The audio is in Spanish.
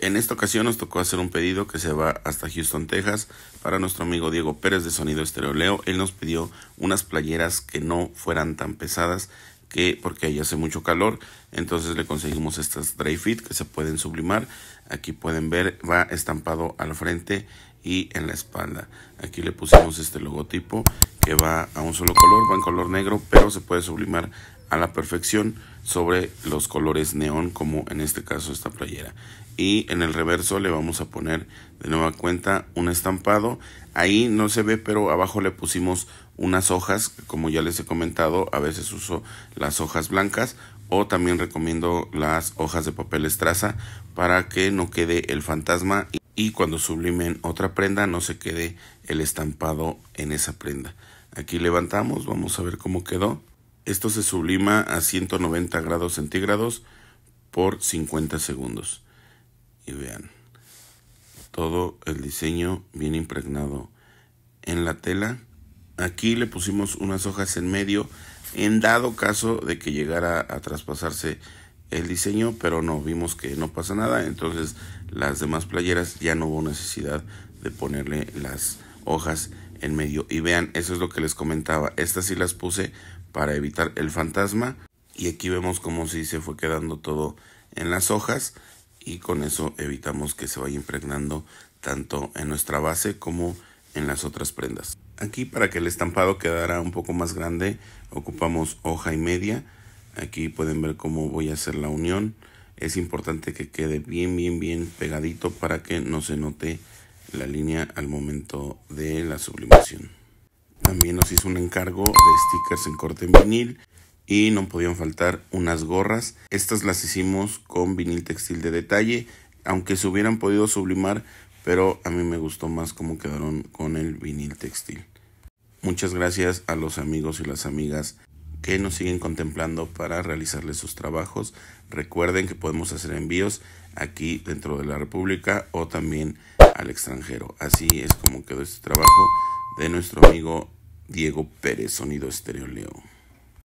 En esta ocasión nos tocó hacer un pedido que se va hasta Houston, Texas, para nuestro amigo Diego Pérez de Sonido Estereoleo. Él nos pidió unas playeras que no fueran tan pesadas, que porque ahí hace mucho calor, entonces le conseguimos estas dry fit que se pueden sublimar. Aquí pueden ver, va estampado al frente y en la espalda. Aquí le pusimos este logotipo va a un solo color, va en color negro, pero se puede sublimar a la perfección sobre los colores neón como en este caso esta playera y en el reverso le vamos a poner de nueva cuenta un estampado ahí no se ve pero abajo le pusimos unas hojas como ya les he comentado a veces uso las hojas blancas o también recomiendo las hojas de papel estraza para que no quede el fantasma y cuando sublimen otra prenda no se quede el estampado en esa prenda Aquí levantamos, vamos a ver cómo quedó. Esto se sublima a 190 grados centígrados por 50 segundos. Y vean, todo el diseño viene impregnado en la tela. Aquí le pusimos unas hojas en medio en dado caso de que llegara a traspasarse el diseño, pero no, vimos que no pasa nada, entonces las demás playeras ya no hubo necesidad de ponerle las hojas en medio. Y vean, eso es lo que les comentaba. Estas sí las puse para evitar el fantasma. Y aquí vemos como si se fue quedando todo en las hojas. Y con eso evitamos que se vaya impregnando tanto en nuestra base como en las otras prendas. Aquí para que el estampado quedara un poco más grande ocupamos hoja y media. Aquí pueden ver cómo voy a hacer la unión. Es importante que quede bien bien bien pegadito para que no se note la línea al momento de la sublimación. También nos hizo un encargo de stickers en corte en vinil y no podían faltar unas gorras. Estas las hicimos con vinil textil de detalle, aunque se hubieran podido sublimar, pero a mí me gustó más cómo quedaron con el vinil textil. Muchas gracias a los amigos y las amigas que nos siguen contemplando para realizarles sus trabajos. Recuerden que podemos hacer envíos aquí dentro de la República o también al extranjero. Así es como quedó este trabajo de nuestro amigo Diego Pérez, Sonido Estéreo Leo.